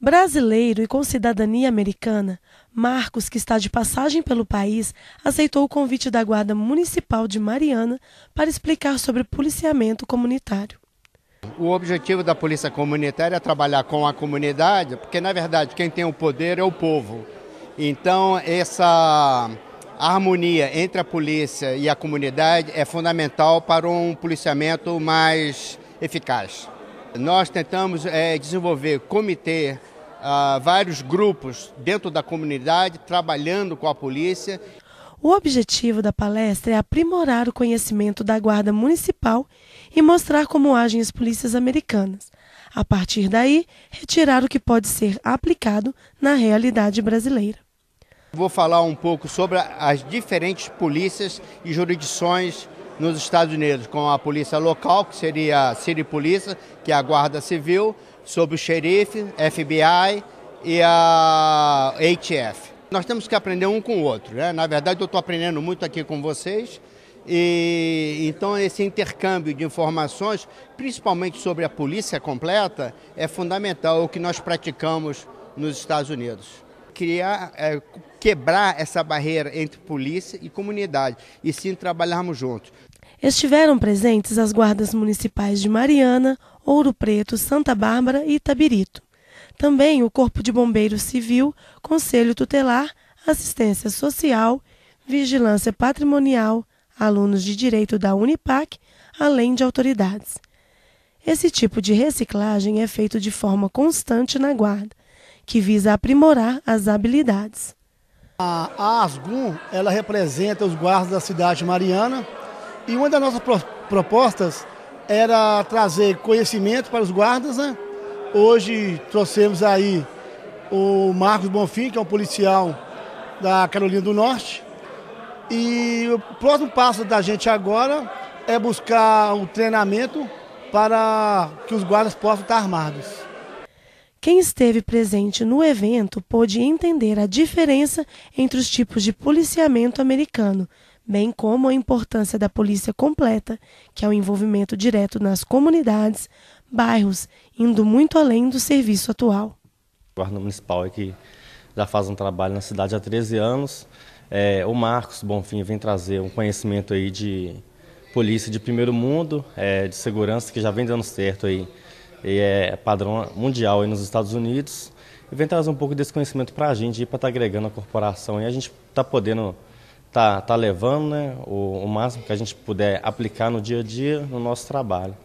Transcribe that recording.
Brasileiro e com cidadania americana, Marcos, que está de passagem pelo país, aceitou o convite da Guarda Municipal de Mariana para explicar sobre policiamento comunitário. O objetivo da Polícia Comunitária é trabalhar com a comunidade, porque na verdade quem tem o poder é o povo. Então, essa harmonia entre a polícia e a comunidade é fundamental para um policiamento mais eficaz. Nós tentamos é, desenvolver comitê, uh, vários grupos dentro da comunidade, trabalhando com a polícia. O objetivo da palestra é aprimorar o conhecimento da Guarda Municipal e mostrar como agem as polícias americanas. A partir daí, retirar o que pode ser aplicado na realidade brasileira. Vou falar um pouco sobre as diferentes polícias e jurisdições nos Estados Unidos com a polícia local, que seria a City Police, que é a Guarda Civil, sob o xerife, FBI e a ATF. Nós temos que aprender um com o outro. Né? Na verdade, eu estou aprendendo muito aqui com vocês. E então esse intercâmbio de informações, principalmente sobre a polícia completa, é fundamental é o que nós praticamos nos Estados Unidos criar, é, quebrar essa barreira entre polícia e comunidade, e sim trabalharmos juntos. Estiveram presentes as guardas municipais de Mariana, Ouro Preto, Santa Bárbara e Itabirito. Também o Corpo de Bombeiros Civil, Conselho Tutelar, Assistência Social, Vigilância Patrimonial, alunos de direito da Unipac, além de autoridades. Esse tipo de reciclagem é feito de forma constante na guarda, que visa aprimorar as habilidades. A ASGUM, ela representa os guardas da cidade Mariana e uma das nossas propostas era trazer conhecimento para os guardas, né? Hoje trouxemos aí o Marcos Bonfim, que é um policial da Carolina do Norte. E o próximo passo da gente agora é buscar um treinamento para que os guardas possam estar armados. Quem esteve presente no evento pôde entender a diferença entre os tipos de policiamento americano, bem como a importância da polícia completa, que é o envolvimento direto nas comunidades, bairros, indo muito além do serviço atual. O guarda municipal é que já faz um trabalho na cidade há 13 anos. É, o Marcos Bonfim vem trazer um conhecimento aí de polícia de primeiro mundo, é, de segurança, que já vem dando certo aí e é padrão mundial aí nos Estados Unidos. E vem trazer um pouco desse conhecimento para a gente, para estar tá agregando a corporação. E a gente está podendo, tá, tá levando né, o, o máximo que a gente puder aplicar no dia a dia no nosso trabalho.